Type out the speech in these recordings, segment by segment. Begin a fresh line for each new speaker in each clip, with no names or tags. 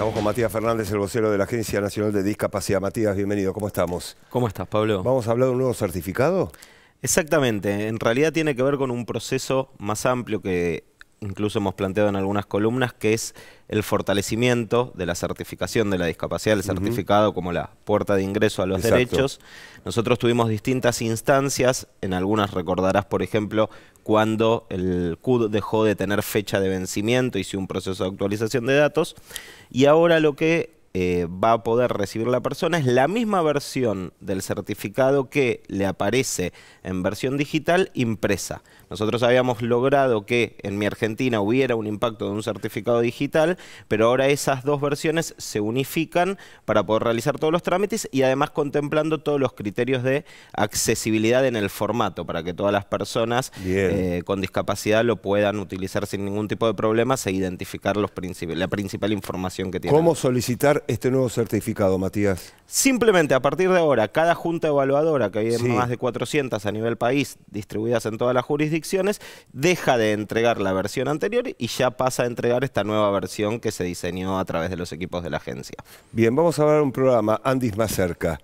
Estamos con Matías Fernández, el vocero de la Agencia Nacional de Discapacidad. Matías, bienvenido, ¿cómo estamos? ¿Cómo estás, Pablo? ¿Vamos a hablar de un nuevo certificado? Exactamente, en realidad tiene que ver con un proceso
más amplio que incluso hemos planteado en algunas columnas, que es el fortalecimiento de la certificación de la discapacidad, el certificado como la puerta de ingreso a los derechos. Nosotros tuvimos distintas instancias, en algunas recordarás, por ejemplo, cuando el CUD dejó de tener fecha de vencimiento, hizo un proceso de actualización de datos, y ahora lo que eh, va a poder recibir la persona es la misma versión del certificado que le aparece en versión digital impresa. Nosotros habíamos logrado que en mi Argentina hubiera un impacto de un certificado digital, pero ahora esas dos versiones se unifican para poder realizar todos los trámites y además contemplando todos los criterios de accesibilidad en el formato para que todas las personas eh, con discapacidad lo puedan utilizar sin ningún tipo de problemas e identificar los la principal información
que tienen. ¿Cómo solicitar este nuevo certificado, Matías? Simplemente
a partir de ahora, cada junta evaluadora, que hay más de 400 a nivel país, distribuidas en todas las jurisdicciones, deja de entregar la versión anterior y ya pasa a entregar esta nueva versión que se diseñó a través
de los equipos de la agencia. Bien, vamos a hablar de un programa, Andis más cerca.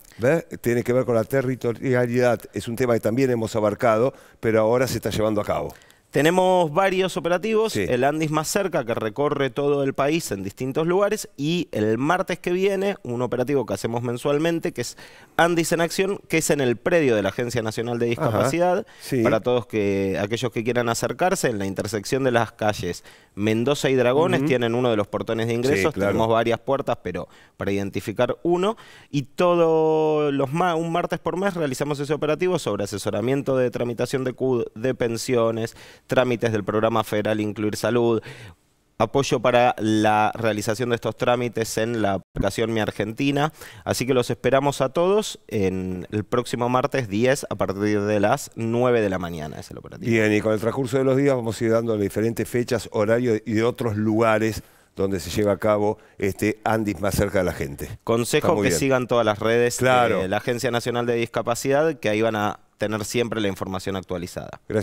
Tiene que ver con la territorialidad, es un tema que también hemos abarcado, pero ahora se está llevando a cabo. Tenemos varios operativos, el Andis más cerca que recorre todo el país en distintos lugares
y el martes que viene un operativo que hacemos mensualmente que es Andis en Acción, que es en el predio de la Agencia Nacional de Discapacidad, para todos que, aquellos que quieran acercarse en la intersección de las calles Mendoza y Dragones, tienen uno de los portones de ingresos, tenemos varias puertas, pero para identificar uno y todos los un martes por mes realizamos ese operativo sobre asesoramiento de tramitación de de pensiones, trámites del programa federal Incluir Salud, apoyo para la realización de estos trámites en la aplicación Mi Argentina. Así que los esperamos a todos en el
próximo martes 10 a partir de las 9 de la mañana. Es operativo. Bien, y con el transcurso de los días vamos a ir dando diferentes fechas, horarios y de otros lugares donde se lleva a cabo este Andis más cerca de la gente.
Consejo que sigan todas las redes de la Agencia Nacional de Discapacidad, que ahí van a tener siempre la información actualizada.
Gracias.